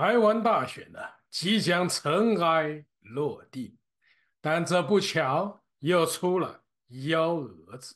台湾大选呢即将尘埃落定，但这不巧又出了幺蛾子。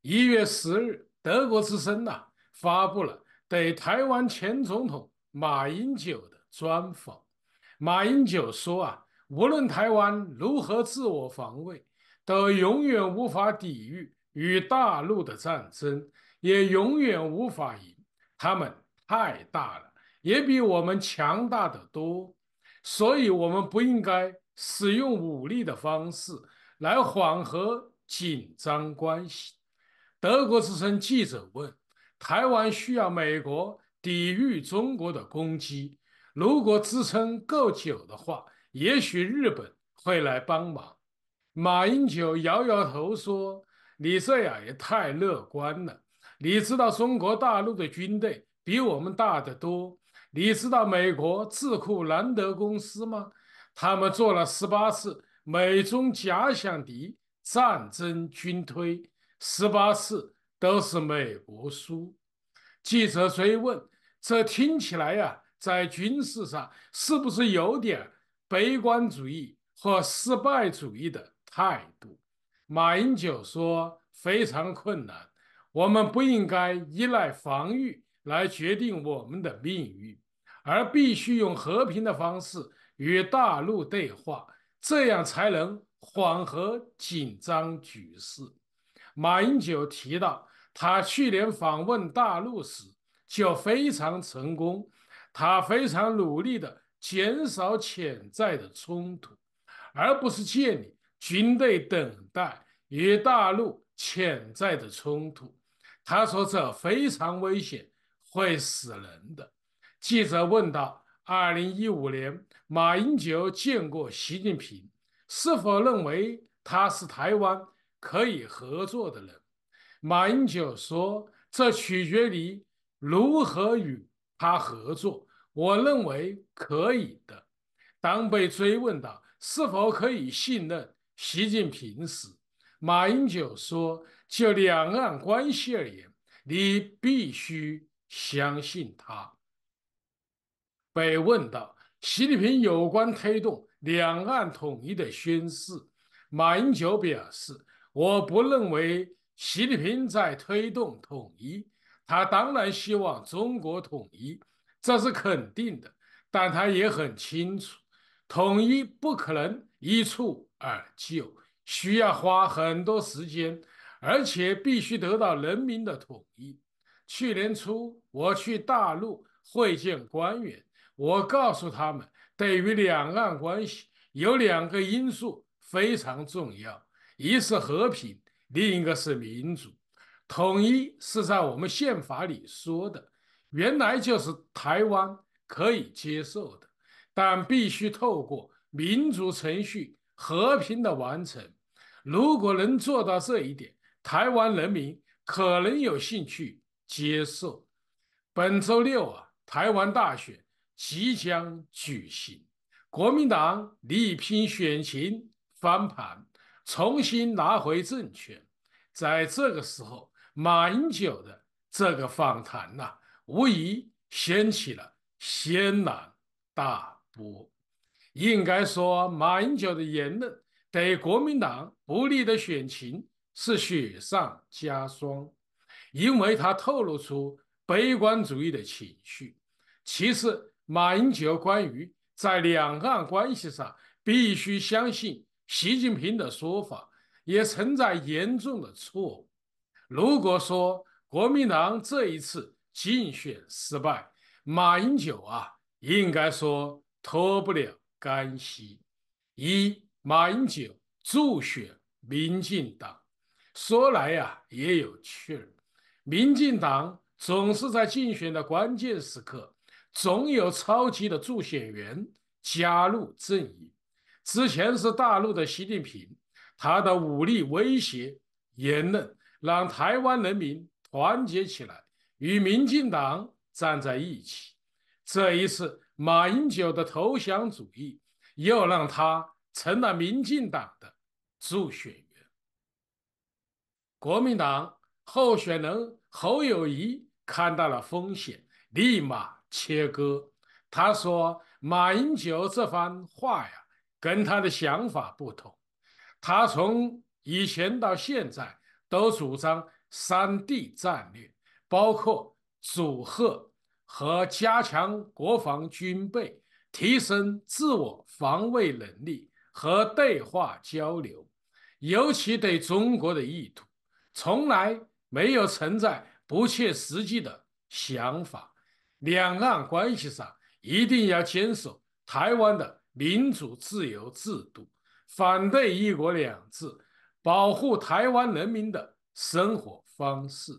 一月十日，德国之声呢发布了对台湾前总统马英九的专访。马英九说啊，无论台湾如何自我防卫，都永远无法抵御与大陆的战争，也永远无法赢，他们太大了。也比我们强大的多，所以我们不应该使用武力的方式来缓和紧张关系。德国之声记者问：“台湾需要美国抵御中国的攻击，如果支撑够久的话，也许日本会来帮忙。”马英九摇摇头说：“你这样也太乐观了。你知道中国大陆的军队比我们大得多。”你知道美国智库兰德公司吗？他们做了十八次美中假想敌战争军推，十八次都是美国输。记者追问：“这听起来呀，在军事上是不是有点悲观主义和失败主义的态度？”马英九说：“非常困难，我们不应该依赖防御。”来决定我们的命运，而必须用和平的方式与大陆对话，这样才能缓和紧张局势。马英九提到，他去年访问大陆时就非常成功，他非常努力地减少潜在的冲突，而不是建立军队等待与大陆潜在的冲突。他说这非常危险。会死人的。记者问到：“二零一五年，马英九见过习近平，是否认为他是台湾可以合作的人？”马英九说：“这取决于如何与他合作。我认为可以的。”当被追问到是否可以信任习近平时，马英九说：“就两岸关系而言，你必须。”相信他。被问到习近平有关推动两岸统一的宣誓，马英九表示：“我不认为习近平在推动统一，他当然希望中国统一，这是肯定的。但他也很清楚，统一不可能一蹴而就，需要花很多时间，而且必须得到人民的统一。”去年初，我去大陆会见官员，我告诉他们，对于两岸关系，有两个因素非常重要，一是和平，另一个是民主。统一是在我们宪法里说的，原来就是台湾可以接受的，但必须透过民主程序和平的完成。如果能做到这一点，台湾人民可能有兴趣。接受，本周六啊，台湾大选即将举行，国民党力拼选情翻盘，重新拿回政权。在这个时候，马英九的这个访谈呐，无疑掀起了轩然大波。应该说，马英九的言论对国民党不利的选情是雪上加霜。因为他透露出悲观主义的情绪。其次，马英九关于在两岸关系上必须相信习近平的说法，也存在严重的错误。如果说国民党这一次竞选失败，马英九啊，应该说脱不了干系。一，马英九助选民进党，说来呀也有趣儿。民进党总是在竞选的关键时刻，总有超级的助选员加入阵营。之前是大陆的习近平，他的武力威胁言论让台湾人民团结起来与民进党站在一起。这一次，马英九的投降主义又让他成了民进党的助选员。国民党候选人。侯友谊看到了风险，立马切割。他说：“马英九这番话呀，跟他的想法不同。他从以前到现在都主张三地战略，包括组合和加强国防军备，提升自我防卫能力和对话交流，尤其对中国的意图，从来。”没有存在不切实际的想法。两岸关系上一定要坚守台湾的民主自由制度，反对“一国两制”，保护台湾人民的生活方式。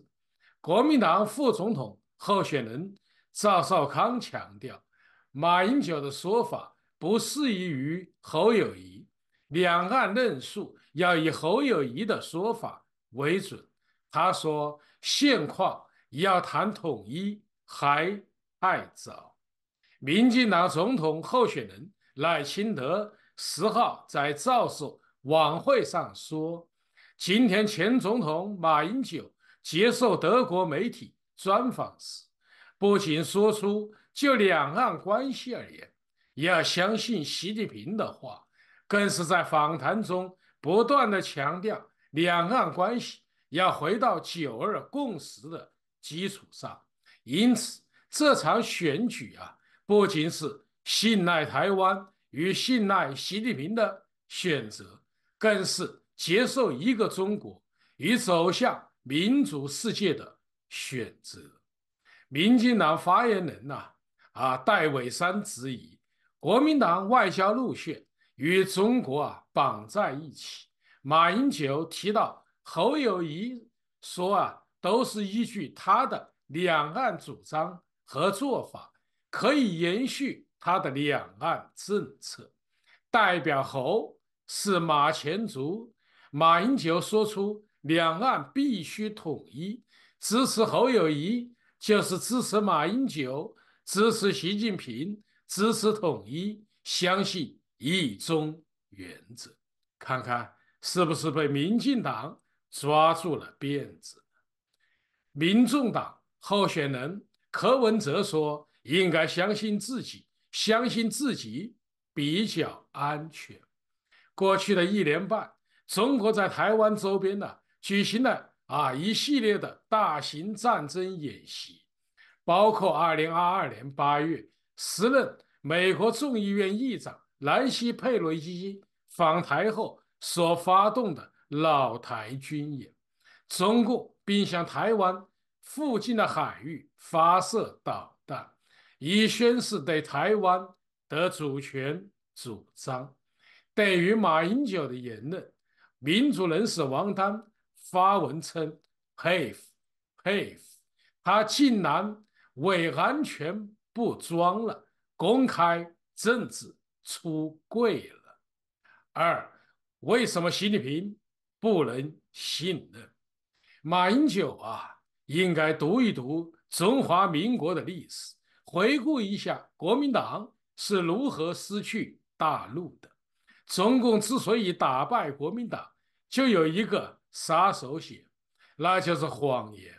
国民党副总统候选人赵少康强调，马英九的说法不适宜于侯友谊。两岸论述要以侯友谊的说法为准。他说：“现况要谈统一还太早。”民进党总统候选人赖清德十号在造势晚会上说：“今天前总统马英九接受德国媒体专访时，不仅说出就两岸关系而言要相信习近平的话，更是在访谈中不断的强调两岸关系。”要回到九二共识的基础上，因此这场选举啊，不仅是信赖台湾与信赖习近平的选择，更是接受一个中国与走向民主世界的选择。民进党发言人呐，啊，戴伟山质疑国民党外交路线与中国啊绑在一起。马英九提到。侯友谊说：“啊，都是依据他的两岸主张和做法，可以延续他的两岸政策。代表侯是马前卒，马英九说出两岸必须统一，支持侯友谊就是支持马英九，支持习近平，支持统一，相信一中原则。看看是不是被民进党。”抓住了辫子，民众党候选人柯文哲说：“应该相信自己，相信自己比较安全。”过去的一年半，中国在台湾周边呢举行了啊一系列的大型战争演习，包括二零二二年八月时任美国众议院议长南希·佩洛西访台后所发动的。老台军演，中共并向台湾附近的海域发射导弹，以宣示对台湾的主权主张。对于马英九的言论，民主人士王丹发文称：“佩服佩服，他竟然伪安全不装了，公开政治出柜了。”二，为什么习近平？不能信任马英九啊！应该读一读中华民国的历史，回顾一下国民党是如何失去大陆的。中共之所以打败国民党，就有一个杀手锏，那就是谎言。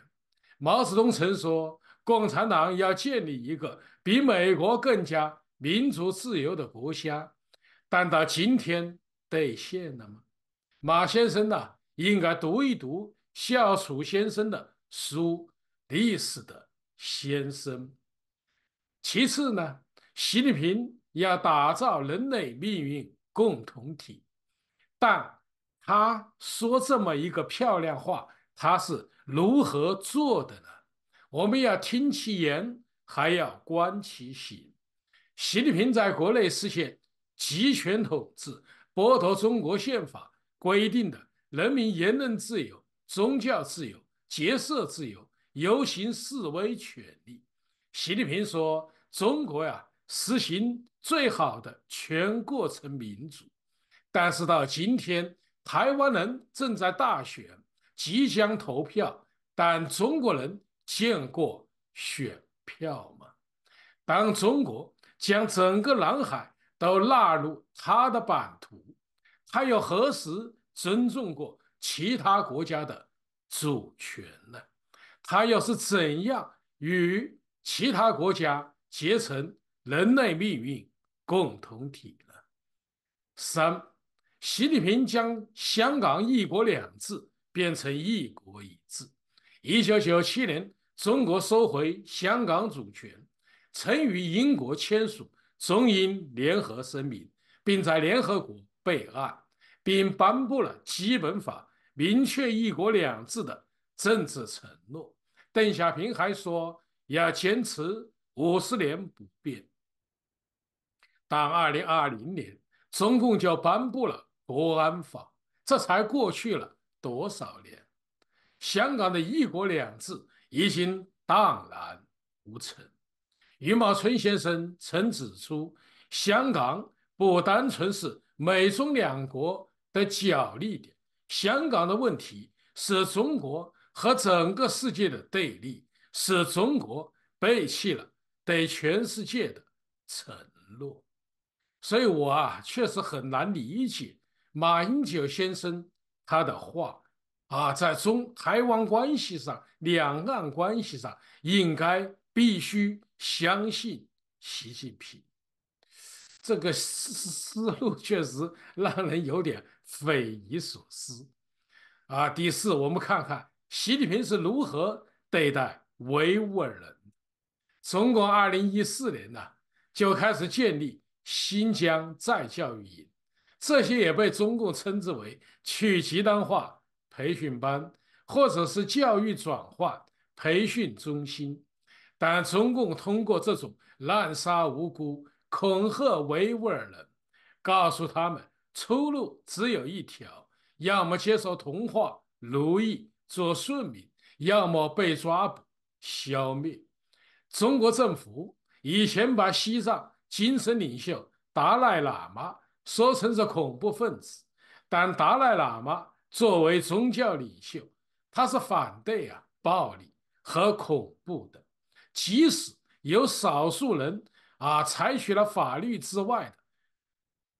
毛泽东曾说，共产党要建立一个比美国更加民主自由的国家，但到今天兑现了吗？马先生呢，应该读一读夏尔楚先生的书，《历史的先生》。其次呢，习近平要打造人类命运共同体，但他说这么一个漂亮话，他是如何做的呢？我们要听其言，还要观其行。习近平在国内实现集权统治，剥夺中国宪法。规定的人民言论自由、宗教自由、结社自由、游行示威权利。习近平说：“中国呀，实行最好的全过程民主。”但是到今天，台湾人正在大选，即将投票，但中国人见过选票吗？当中国将整个南海都纳入他的版图。他又何时尊重过其他国家的主权呢？他又是怎样与其他国家结成人类命运共同体呢？三，习近平将香港“一国两制”变成“一国一制”。一九九七年，中国收回香港主权，曾与英国签署《中英联合声明》，并在联合国备案。并颁布了《基本法》，明确“一国两制”的政治承诺。邓小平还说要坚持五十年不变。但二零二零年，中共就颁布了《国安法》，这才过去了多少年？香港的“一国两制”已经荡然无存。余茂春先生曾指出，香港不单纯是美中两国。的角力点，香港的问题使中国和整个世界的对立，使中国背弃了对全世界的承诺。所以，我啊确实很难理解马英九先生他的话啊，在中台湾关系上、两岸关系上，应该必须相信习近平，这个思思路确实让人有点。匪夷所思啊！第四，我们看看习近平是如何对待维吾尔人。中共二零一四年呢就开始建立新疆再教育营，这些也被中共称之为去极端化培训班或者是教育转化培训中心。但中共通过这种滥杀无辜、恐吓维吾尔人，告诉他们。出路只有一条：要么接受同化、奴役、做顺民，要么被抓捕、消灭。中国政府以前把西藏精神领袖达赖喇嘛说成是恐怖分子，但达赖喇嘛作为宗教领袖，他是反对啊暴力和恐怖的。即使有少数人啊采取了法律之外的。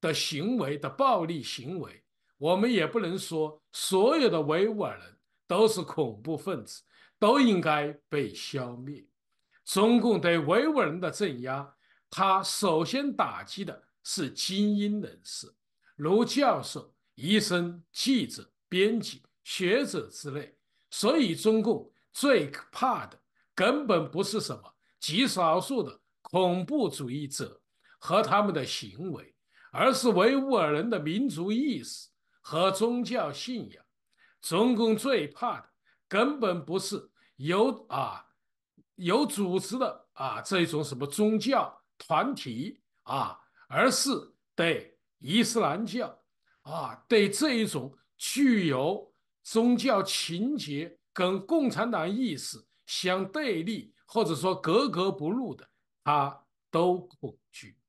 的行为的暴力行为，我们也不能说所有的维吾尔人都是恐怖分子，都应该被消灭。中共对维吾尔人的镇压，他首先打击的是精英人士，如教授、医生、记者、编辑、学者之类。所以，中共最可怕的，根本不是什么极少数的恐怖主义者和他们的行为。而是维吾尔人的民族意识和宗教信仰，中共最怕的，根本不是有啊有组织的啊这一种什么宗教团体啊，而是对伊斯兰教啊，对这一种具有宗教情节跟共产党意识相对立或者说格格不入的，他都恐惧。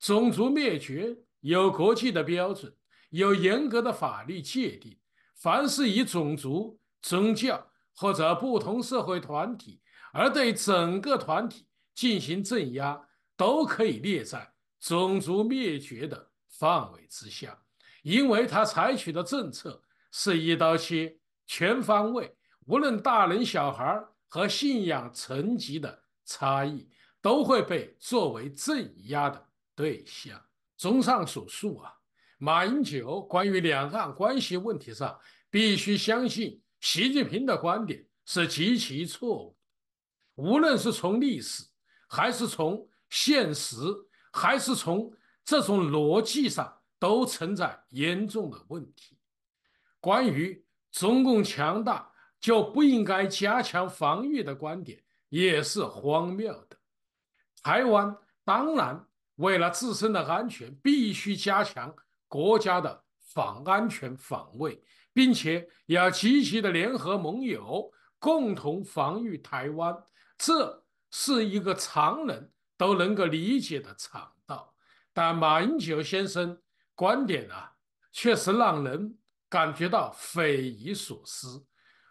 种族灭绝有国际的标准，有严格的法律界定。凡是以种族、宗教或者不同社会团体而对整个团体进行镇压，都可以列在种族灭绝的范围之下，因为他采取的政策是一刀切、全方位，无论大人小孩和信仰层级的差异，都会被作为镇压的。对象。综上所述啊，马英九关于两岸关系问题上，必须相信习近平的观点是极其错误的。无论是从历史，还是从现实，还是从这种逻辑上，都存在严重的问题。关于中共强大就不应该加强防御的观点，也是荒谬的。台湾当然。为了自身的安全，必须加强国家的防安全防卫，并且要积极的联合盟友，共同防御台湾。这是一个常人都能够理解的常道，但马英九先生观点啊，确实让人感觉到匪夷所思。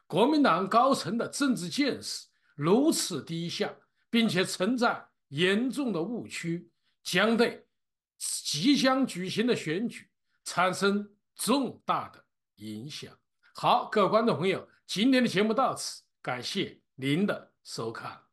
国民党高层的政治见识如此低下，并且存在严重的误区。将对即将举行的选举产生重大的影响。好，各位观众朋友，今天的节目到此，感谢您的收看。